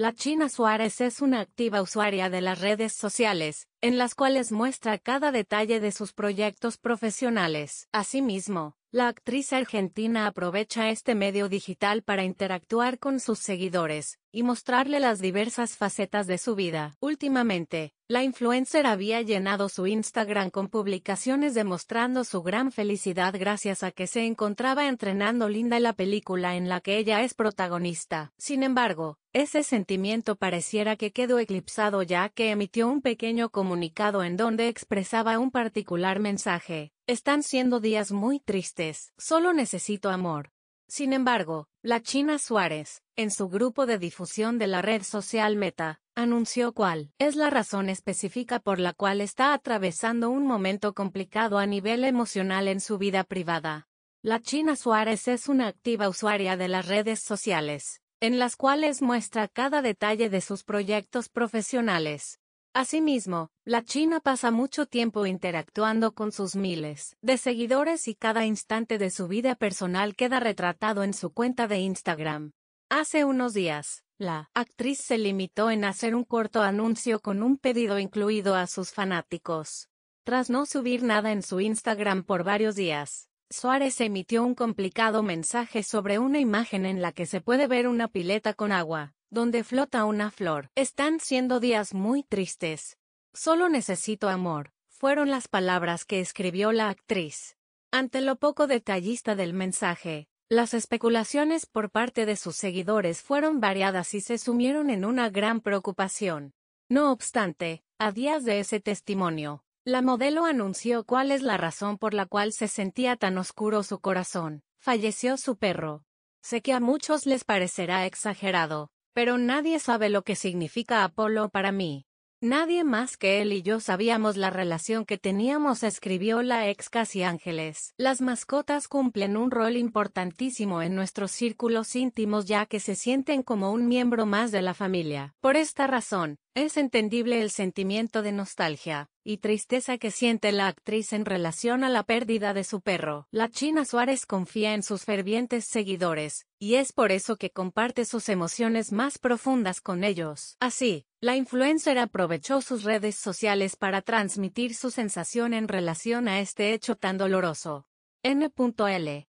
La China Suárez es una activa usuaria de las redes sociales, en las cuales muestra cada detalle de sus proyectos profesionales. Asimismo, la actriz argentina aprovecha este medio digital para interactuar con sus seguidores y mostrarle las diversas facetas de su vida. Últimamente, la influencer había llenado su Instagram con publicaciones demostrando su gran felicidad gracias a que se encontraba entrenando Linda en la película en la que ella es protagonista. Sin embargo, ese sentimiento pareciera que quedó eclipsado ya que emitió un pequeño comunicado en donde expresaba un particular mensaje. Están siendo días muy tristes, solo necesito amor. Sin embargo, la China Suárez, en su grupo de difusión de la red social Meta, anunció cuál es la razón específica por la cual está atravesando un momento complicado a nivel emocional en su vida privada. La China Suárez es una activa usuaria de las redes sociales, en las cuales muestra cada detalle de sus proyectos profesionales, Asimismo, la China pasa mucho tiempo interactuando con sus miles de seguidores y cada instante de su vida personal queda retratado en su cuenta de Instagram. Hace unos días, la actriz se limitó en hacer un corto anuncio con un pedido incluido a sus fanáticos. Tras no subir nada en su Instagram por varios días, Suárez emitió un complicado mensaje sobre una imagen en la que se puede ver una pileta con agua donde flota una flor. Están siendo días muy tristes. Solo necesito amor, fueron las palabras que escribió la actriz. Ante lo poco detallista del mensaje, las especulaciones por parte de sus seguidores fueron variadas y se sumieron en una gran preocupación. No obstante, a días de ese testimonio, la modelo anunció cuál es la razón por la cual se sentía tan oscuro su corazón. Falleció su perro. Sé que a muchos les parecerá exagerado, pero nadie sabe lo que significa Apolo para mí. Nadie más que él y yo sabíamos la relación que teníamos, escribió la ex Casi Ángeles. Las mascotas cumplen un rol importantísimo en nuestros círculos íntimos ya que se sienten como un miembro más de la familia. Por esta razón, es entendible el sentimiento de nostalgia y tristeza que siente la actriz en relación a la pérdida de su perro. La China Suárez confía en sus fervientes seguidores, y es por eso que comparte sus emociones más profundas con ellos. Así, la influencer aprovechó sus redes sociales para transmitir su sensación en relación a este hecho tan doloroso. N.L.